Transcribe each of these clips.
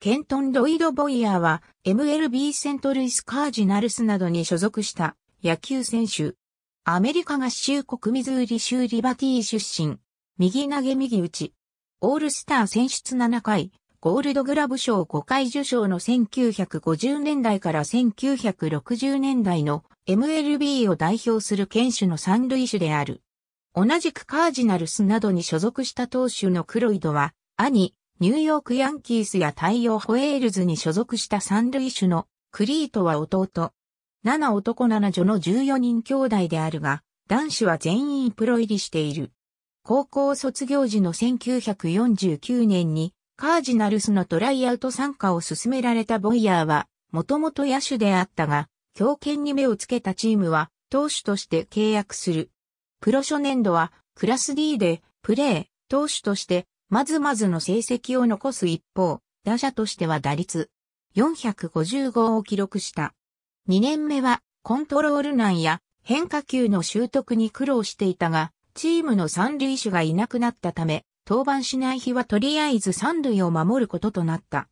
ケントン・ロイド・ボイヤーは MLB セントルイス・カージナルスなどに所属した野球選手。アメリカ合衆国ミズーリ州リバティ出身。右投げ右打ち。オールスター選出7回、ゴールドグラブ賞5回受賞の1950年代から1960年代の MLB を代表する剣手の三塁手である。同じくカージナルスなどに所属した投手のクロイドは、兄、ニューヨークヤンキースや太陽ホエールズに所属した三塁手のクリートは弟。7男7女の14人兄弟であるが、男子は全員プロ入りしている。高校卒業時の1949年にカージナルスのトライアウト参加を勧められたボイヤーは、もともと野手であったが、強権に目をつけたチームは、投手として契約する。プロ初年度は、クラス D で、プレー、投手としてまずまずの成績を残す一方、打者としては打率455を記録した。2年目はコントロール難や変化球の習得に苦労していたが、チームの三塁手がいなくなったため、登板しない日はとりあえず三塁を守ることとなった。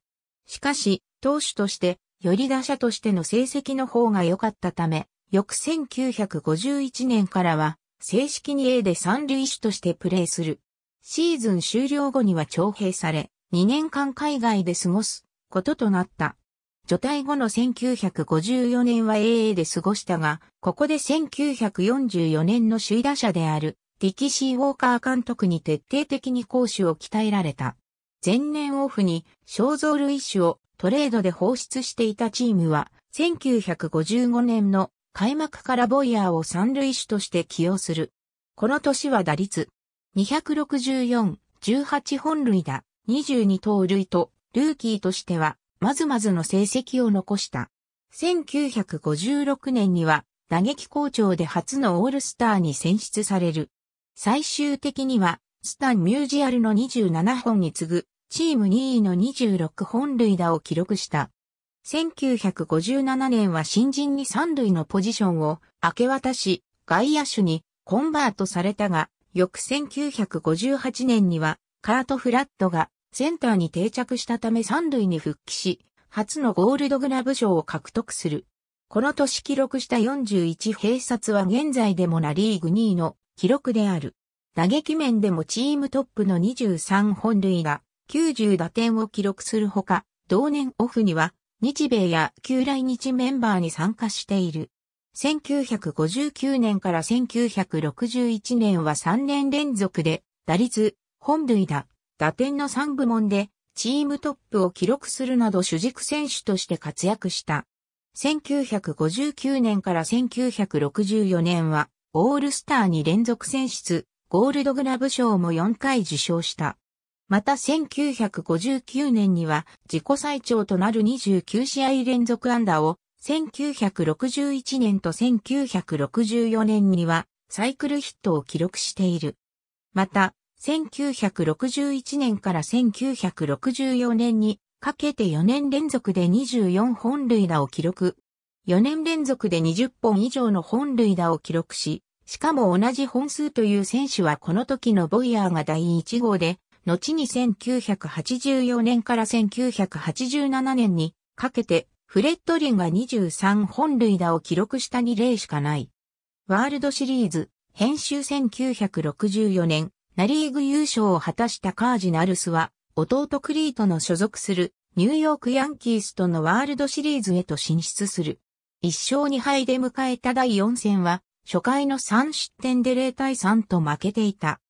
しかし、投手として、より打者としての成績の方が良かったため、翌1951年からは、正式に A で三塁手としてプレーする。シーズン終了後には徴兵され、2年間海外で過ごすこととなった。除隊後の1954年は AA で過ごしたが、ここで1944年の首位打者であるディキシー・ウォーカー監督に徹底的に攻守を鍛えられた。前年オフに肖像類種をトレードで放出していたチームは、1955年の開幕からボイヤーを三類種として起用する。この年は打率264、18本塁打、22盗塁と、ルーキーとしては、まずまずの成績を残した。1956年には、打撃好調で初のオールスターに選出される。最終的には、スタンミュージアルの27本に次ぐ、チーム2位の26本塁打を記録した。1957年は新人に3塁のポジションを明け渡し、外野手にコンバートされたが、翌1958年には、カート・フラットがセンターに定着したため三塁に復帰し、初のゴールドグラブ賞を獲得する。この年記録した41併殺は現在でもナリーグ2位の記録である。打撃面でもチームトップの23本塁が90打点を記録するほか、同年オフには日米や旧来日メンバーに参加している。1959年から1961年は3年連続で、打率、本塁打、打点の3部門で、チームトップを記録するなど主軸選手として活躍した。1959年から1964年は、オールスターに連続選出、ゴールドグラブ賞も4回受賞した。また1959年には自己最長となる29試合連続安打を1961年と1964年にはサイクルヒットを記録している。また、1961年から1964年にかけて4年連続で24本塁打を記録。4年連続で20本以上の本塁打を記録し、しかも同じ本数という選手はこの時のボイヤーが第1号で、後に1984年から1987年にかけてフレッドリンが23本塁打を記録した2例しかない。ワールドシリーズ、編集1964年、ナリーグ優勝を果たしたカージナルスは、弟クリートの所属するニューヨークヤンキースとのワールドシリーズへと進出する。1勝2敗で迎えた第4戦は、初回の3失点で0対3と負けていた。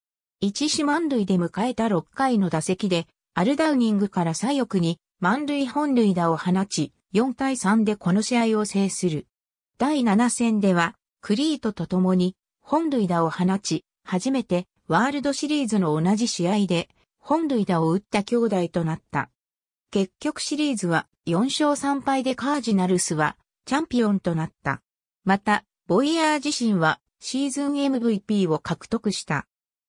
1死満塁で迎えた6回の打席で、アルダウニングから左翼に満塁本塁打を放ち、4対3でこの試合を制する。第7戦では、クリートと共に本塁打を放ち、初めてワールドシリーズの同じ試合で本塁打を打った兄弟となった。結局シリーズは4勝3敗でカージナルスはチャンピオンとなった。また、ボイヤー自身はシーズン MVP を獲得した。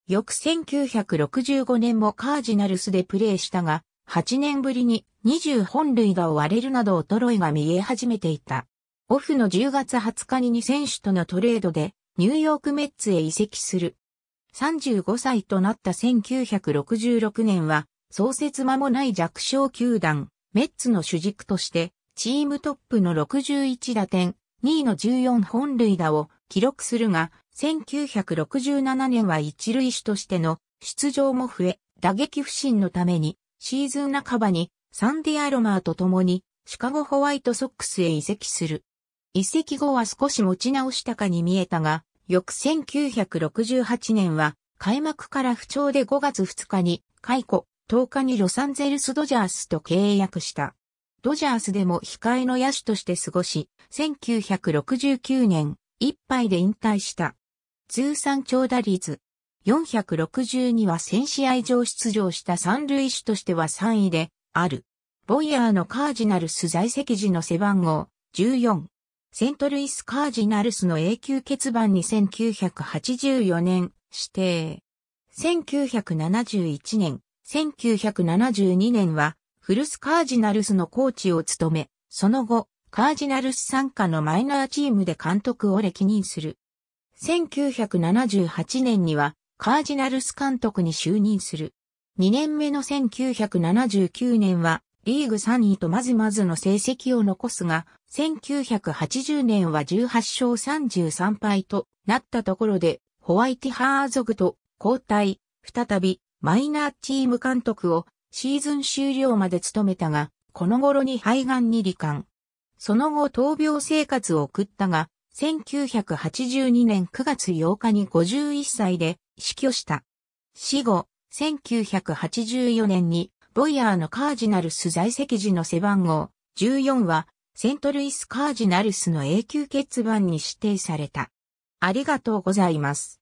翌1965年もカージナルスでプレーしたが、8年ぶりに20本塁打を割れるなど衰えが見え始めていた。オフの10月20日に2選手とのトレードでニューヨークメッツへ移籍する。35歳となった1966年は創設間もない弱小球団、メッツの主軸としてチームトップの61打点、2位の14本塁打を記録するが、1967年は一塁手としての出場も増え、打撃不振のためにシーズン半ばにサンディ・アロマーと共にシカゴホワイトソックスへ移籍する。移籍後は少し持ち直したかに見えたが、翌1968年は開幕から不調で5月2日に解雇、10日にロサンゼルスドジャースと契約した。ドジャースでも控えの野手として過ごし、1969年いっぱいで引退した。通算長打率462は1000試合上出場した三塁手としては3位である。ボイヤーのカージナルス在籍時の背番号14。セントルイスカージナルスの永久欠番に1984年指定。1971年、1972年はフルスカージナルスのコーチを務め、その後、カージナルス参加のマイナーチームで監督を歴任する。1978年にはカージナルス監督に就任する。2年目の1979年はリーグ3位とまずまずの成績を残すが、1980年は18勝33敗となったところで、ホワイティ・ハーゾグと交代、再びマイナーチーム監督をシーズン終了まで務めたが、この頃に肺がんに罹患。その後闘病生活を送ったが、1982年9月8日に51歳で死去した。死後、1984年に、ボイヤーのカージナルス在籍時の背番号14は、セントルイスカージナルスの永久欠番に指定された。ありがとうございます。